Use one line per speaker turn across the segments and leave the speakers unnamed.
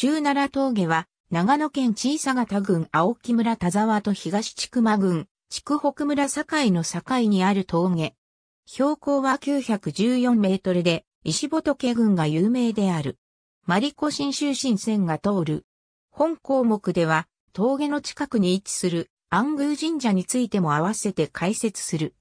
周奈良峠は、長野県小佐方郡青木村田沢と東千曲郡、筑北村境の境にある峠。標高は914メートルで、石仏郡が有名である。マリコ新州新線が通る。本項目では、峠の近くに位置する安宮神社についても合わせて解説する。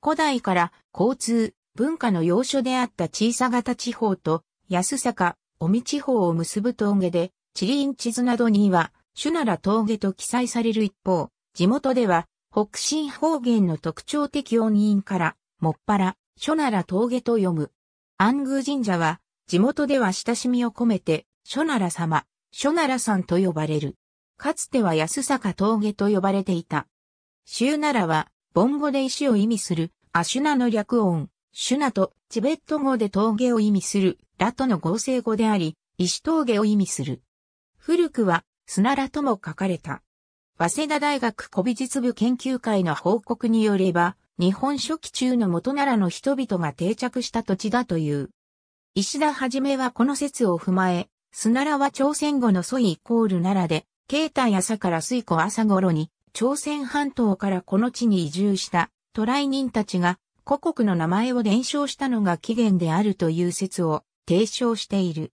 古代から交通、文化の要所であった小さ型地方と安坂、尾身地方を結ぶ峠で、地理院地図などには、主なら峠と記載される一方、地元では、北新方言の特徴的音韻から、もっぱら、書なら峠と読む。安宮神社は、地元では親しみを込めて、書なら様、書ならさんと呼ばれる。かつては安坂峠と呼ばれていた。州ならは、ボン語で石を意味する、アシュナの略音、シュナとチベット語で峠を意味するラとの合成語であり、石峠を意味する。古くは砂ラとも書かれた。早稲田大学古美術部研究会の報告によれば、日本初期中の元奈良の人々が定着した土地だという。石田はじめはこの説を踏まえ、砂ラは朝鮮語のソイイコール奈良で、慶太朝から水湖朝頃に、朝鮮半島からこの地に移住した、渡来人たちが古国の名前を伝承したのが起源であるという説を提唱している。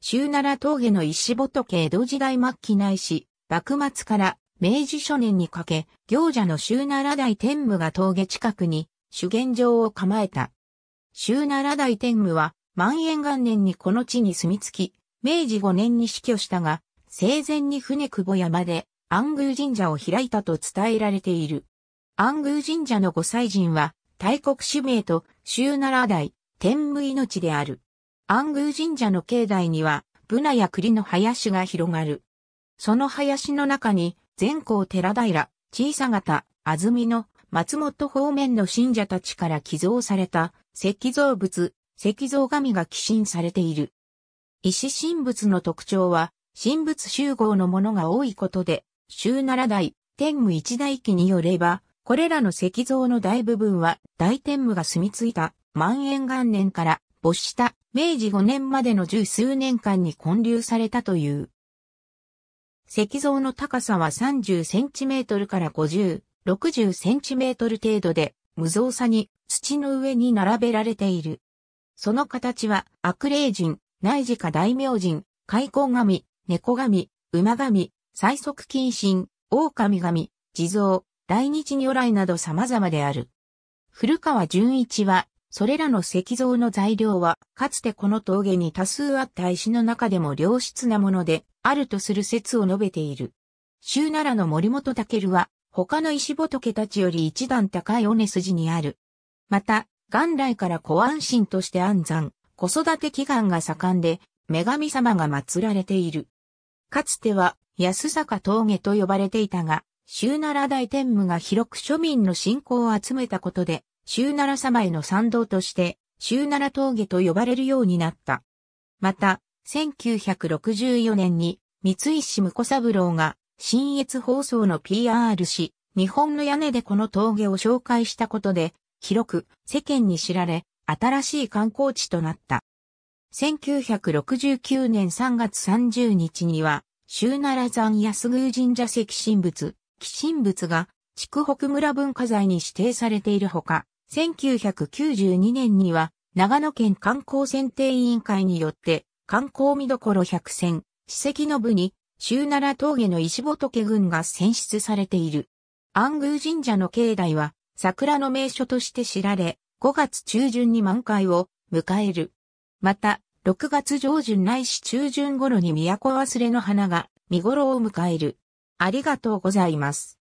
周奈良峠の石仏江戸時代末期ないし、幕末から明治初年にかけ、行者の周奈良大天武が峠近くに主現場を構えた。周奈良大天武は万延元年にこの地に住み着き、明治5年に死去したが、生前に船久保山で安宮神社を開いたと伝えられている。安宮神社の御祭神は、大国使命と、週奈良代、天武命である。安宮神社の境内には、ブナや栗の林が広がる。その林の中に、善光寺平、小さ方、安曇の、松本方面の信者たちから寄贈された、石像物、石像神が寄進されている。石神仏の特徴は、神仏集合のものが多いことで、週奈良代、天武一代記によれば、これらの石像の大部分は大天武が住み着いた万円元年から没した明治5年までの十数年間に建立されたという。石像の高さは30センチメートルから50、60センチメートル程度で無造作に土の上に並べられている。その形は悪霊人、内耳か大名人、開口神、猫神、馬神、最速近神、狼神、地蔵、大日如来など様々である。古川淳一は、それらの石像の材料は、かつてこの峠に多数あった石の中でも良質なもので、あるとする説を述べている。周奈良の森本武は、他の石仏たちより一段高い尾根筋にある。また、元来から古安心として安山、子育て祈願が盛んで、女神様が祀られている。かつては、安坂峠と呼ばれていたが、州奈良大天武が広く庶民の信仰を集めたことで、州奈良様への賛同として、州奈良峠と呼ばれるようになった。また、1964年に、三石婿三郎が、新越放送の PR し、日本の屋根でこの峠を紹介したことで、広く世間に知られ、新しい観光地となった。1969年3月30日には、州奈良山安宮神社石神仏、寄神仏が、筑北村文化財に指定されているほか、1992年には、長野県観光選定委員会によって、観光見どころ百選、史跡の部に、周奈良峠の石仏群が選出されている。安宮神社の境内は、桜の名所として知られ、5月中旬に満開を迎える。また、6月上旬ないし中旬頃に都忘れの花が見頃を迎える。ありがとうございます。